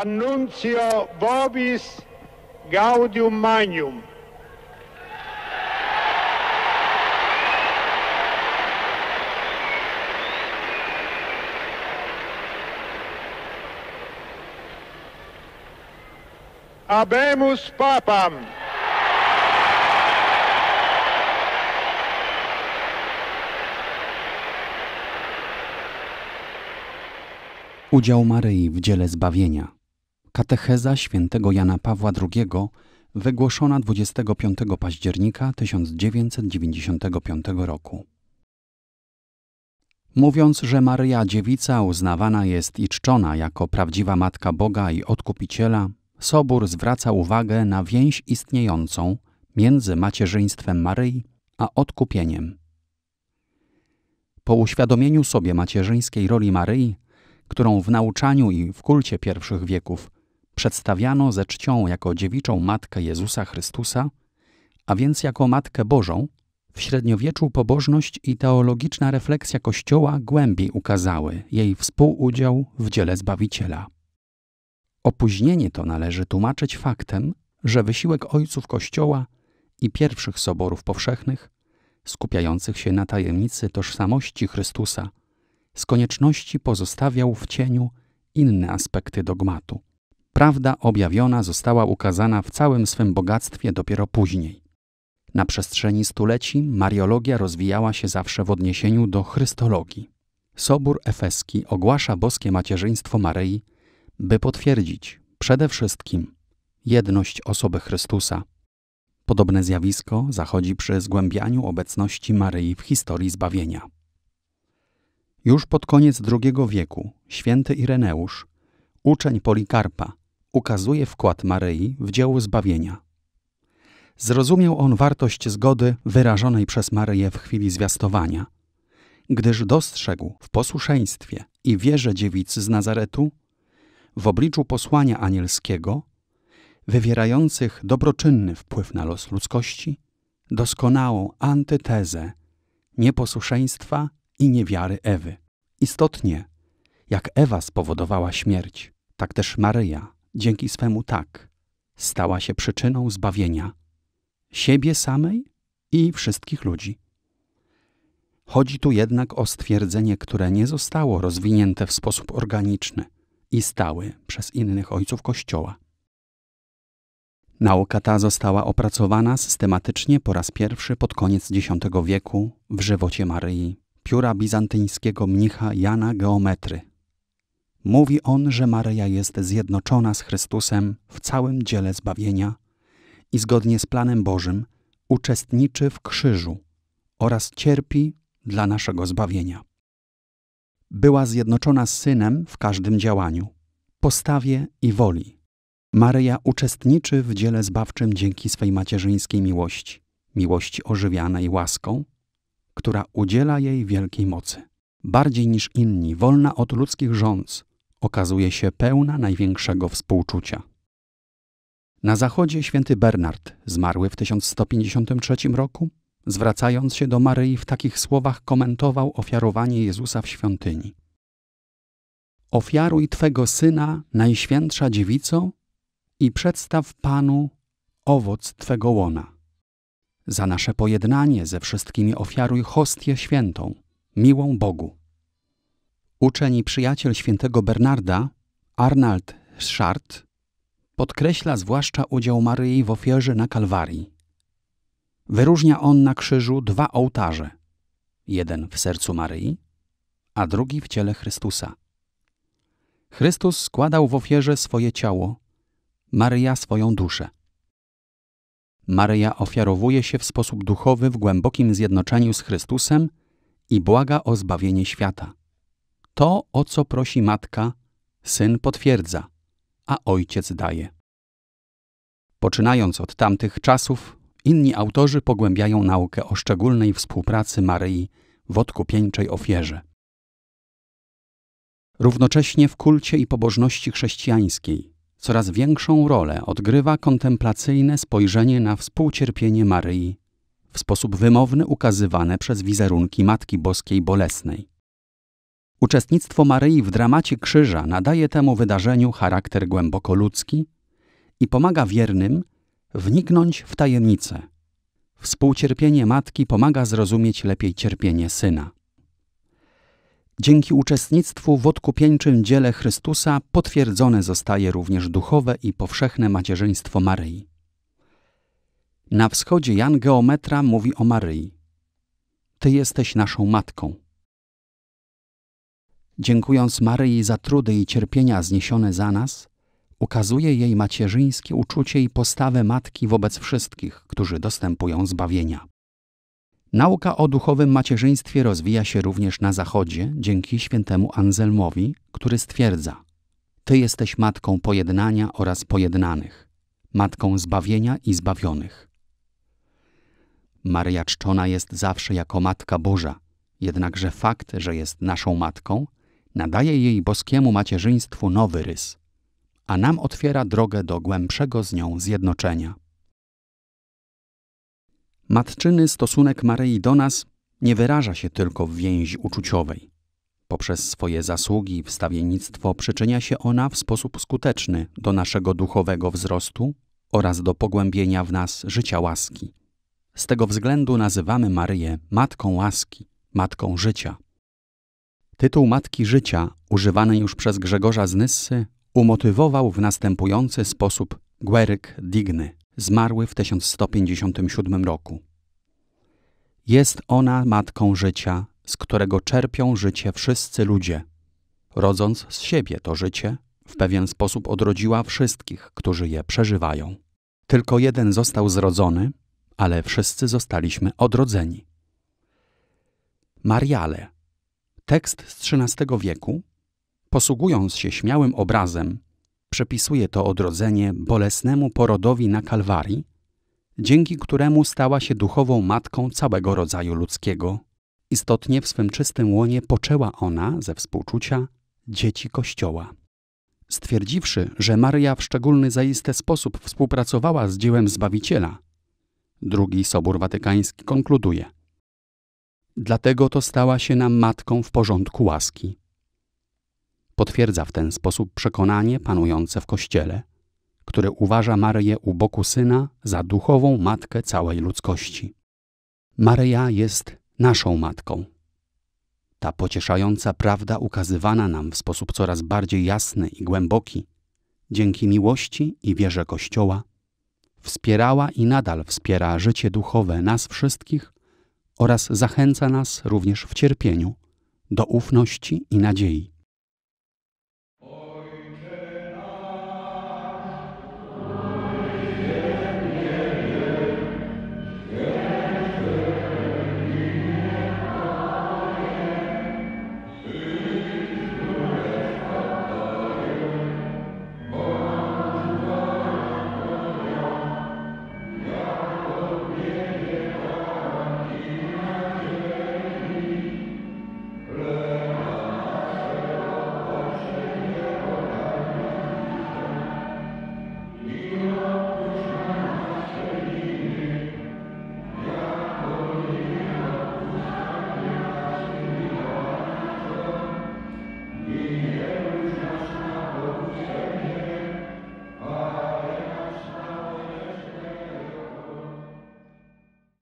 Annuncio Vobis Gaudium Magnum. Abemus Papam. Udział Maryi w dziele zbawienia. Katecheza świętego Jana Pawła II wygłoszona 25 października 1995 roku. Mówiąc, że Maryja Dziewica uznawana jest i czczona jako prawdziwa Matka Boga i Odkupiciela, Sobór zwraca uwagę na więź istniejącą między macierzyństwem Maryi a odkupieniem. Po uświadomieniu sobie macierzyńskiej roli Maryi, którą w nauczaniu i w kulcie pierwszych wieków przedstawiano ze czcią jako dziewiczą matkę Jezusa Chrystusa, a więc jako Matkę Bożą, w średniowieczu pobożność i teologiczna refleksja Kościoła głębiej ukazały jej współudział w dziele Zbawiciela. Opóźnienie to należy tłumaczyć faktem, że wysiłek ojców Kościoła i pierwszych soborów powszechnych, skupiających się na tajemnicy tożsamości Chrystusa, z konieczności pozostawiał w cieniu inne aspekty dogmatu. Prawda objawiona została ukazana w całym swym bogactwie dopiero później. Na przestrzeni stuleci mariologia rozwijała się zawsze w odniesieniu do chrystologii. Sobór Efeski ogłasza boskie macierzyństwo Maryi, by potwierdzić przede wszystkim jedność osoby Chrystusa. Podobne zjawisko zachodzi przy zgłębianiu obecności Maryi w historii zbawienia. Już pod koniec II wieku święty Ireneusz, uczeń Polikarpa, ukazuje wkład Maryi w dzieło zbawienia. Zrozumiał on wartość zgody wyrażonej przez Maryję w chwili zwiastowania, gdyż dostrzegł w posłuszeństwie i wierze dziewicy z Nazaretu, w obliczu posłania anielskiego, wywierających dobroczynny wpływ na los ludzkości, doskonałą antytezę nieposłuszeństwa i niewiary Ewy. Istotnie, jak Ewa spowodowała śmierć, tak też Maryja dzięki swemu tak stała się przyczyną zbawienia siebie samej i wszystkich ludzi. Chodzi tu jednak o stwierdzenie, które nie zostało rozwinięte w sposób organiczny i stały przez innych ojców Kościoła. Nauka ta została opracowana systematycznie po raz pierwszy pod koniec X wieku w żywocie Maryi, pióra bizantyńskiego mnicha Jana Geometry mówi on, że Maryja jest zjednoczona z Chrystusem w całym dziele zbawienia i zgodnie z planem Bożym uczestniczy w krzyżu oraz cierpi dla naszego zbawienia. Była zjednoczona z Synem w każdym działaniu, postawie i woli. Maryja uczestniczy w dziele zbawczym dzięki swej macierzyńskiej miłości, miłości ożywianej łaską, która udziela jej wielkiej mocy. Bardziej niż inni, wolna od ludzkich rządz, okazuje się pełna największego współczucia. Na zachodzie święty Bernard, zmarły w 1153 roku, zwracając się do Maryi w takich słowach komentował ofiarowanie Jezusa w świątyni. Ofiaruj Twego Syna, Najświętsza Dziewico, i przedstaw Panu owoc Twego łona. Za nasze pojednanie ze wszystkimi ofiaruj hostię świętą, miłą Bogu. Uczeń i przyjaciel świętego Bernarda, Arnold Schart, podkreśla zwłaszcza udział Maryi w ofierze na Kalwarii. Wyróżnia on na krzyżu dwa ołtarze, jeden w sercu Maryi, a drugi w ciele Chrystusa. Chrystus składał w ofierze swoje ciało, Maryja swoją duszę. Maryja ofiarowuje się w sposób duchowy w głębokim zjednoczeniu z Chrystusem i błaga o zbawienie świata. To, o co prosi matka, syn potwierdza, a ojciec daje. Poczynając od tamtych czasów, inni autorzy pogłębiają naukę o szczególnej współpracy Maryi w odkupieńczej ofierze. Równocześnie w kulcie i pobożności chrześcijańskiej coraz większą rolę odgrywa kontemplacyjne spojrzenie na współcierpienie Maryi w sposób wymowny ukazywane przez wizerunki Matki Boskiej Bolesnej. Uczestnictwo Maryi w dramacie krzyża nadaje temu wydarzeniu charakter głęboko ludzki i pomaga wiernym wniknąć w tajemnicę. Współcierpienie matki pomaga zrozumieć lepiej cierpienie syna. Dzięki uczestnictwu w odkupieńczym dziele Chrystusa potwierdzone zostaje również duchowe i powszechne macierzyństwo Maryi. Na wschodzie Jan Geometra mówi o Maryi. Ty jesteś naszą matką dziękując Maryi za trudy i cierpienia zniesione za nas, ukazuje jej macierzyńskie uczucie i postawę matki wobec wszystkich, którzy dostępują zbawienia. Nauka o duchowym macierzyństwie rozwija się również na Zachodzie dzięki świętemu Anzelmowi, który stwierdza: Ty jesteś matką pojednania oraz pojednanych, matką zbawienia i zbawionych. Maria czczona jest zawsze jako Matka Boża, jednakże fakt, że jest naszą matką, nadaje jej boskiemu macierzyństwu nowy rys, a nam otwiera drogę do głębszego z nią zjednoczenia. Matczyny stosunek Maryi do nas nie wyraża się tylko w więzi uczuciowej. Poprzez swoje zasługi i wstawiennictwo przyczynia się ona w sposób skuteczny do naszego duchowego wzrostu oraz do pogłębienia w nas życia łaski. Z tego względu nazywamy Maryję Matką Łaski, Matką Życia. Tytuł Matki Życia, używany już przez Grzegorza z Nyssy, umotywował w następujący sposób Gueryk Digny, zmarły w 1157 roku. Jest ona matką życia, z którego czerpią życie wszyscy ludzie. Rodząc z siebie to życie, w pewien sposób odrodziła wszystkich, którzy je przeżywają. Tylko jeden został zrodzony, ale wszyscy zostaliśmy odrodzeni. Mariale – Tekst z XIII wieku, posługując się śmiałym obrazem, przepisuje to odrodzenie bolesnemu porodowi na Kalwarii, dzięki któremu stała się duchową matką całego rodzaju ludzkiego. Istotnie w swym czystym łonie poczęła ona, ze współczucia, dzieci Kościoła. Stwierdziwszy, że Maria w szczególny zaiste sposób współpracowała z dziełem Zbawiciela, Drugi Sobór Watykański konkluduje – dlatego to stała się nam matką w porządku łaski. Potwierdza w ten sposób przekonanie panujące w Kościele, które uważa Maryję u boku Syna za duchową matkę całej ludzkości. Maryja jest naszą matką. Ta pocieszająca prawda ukazywana nam w sposób coraz bardziej jasny i głęboki, dzięki miłości i wierze Kościoła, wspierała i nadal wspiera życie duchowe nas wszystkich oraz zachęca nas również w cierpieniu do ufności i nadziei.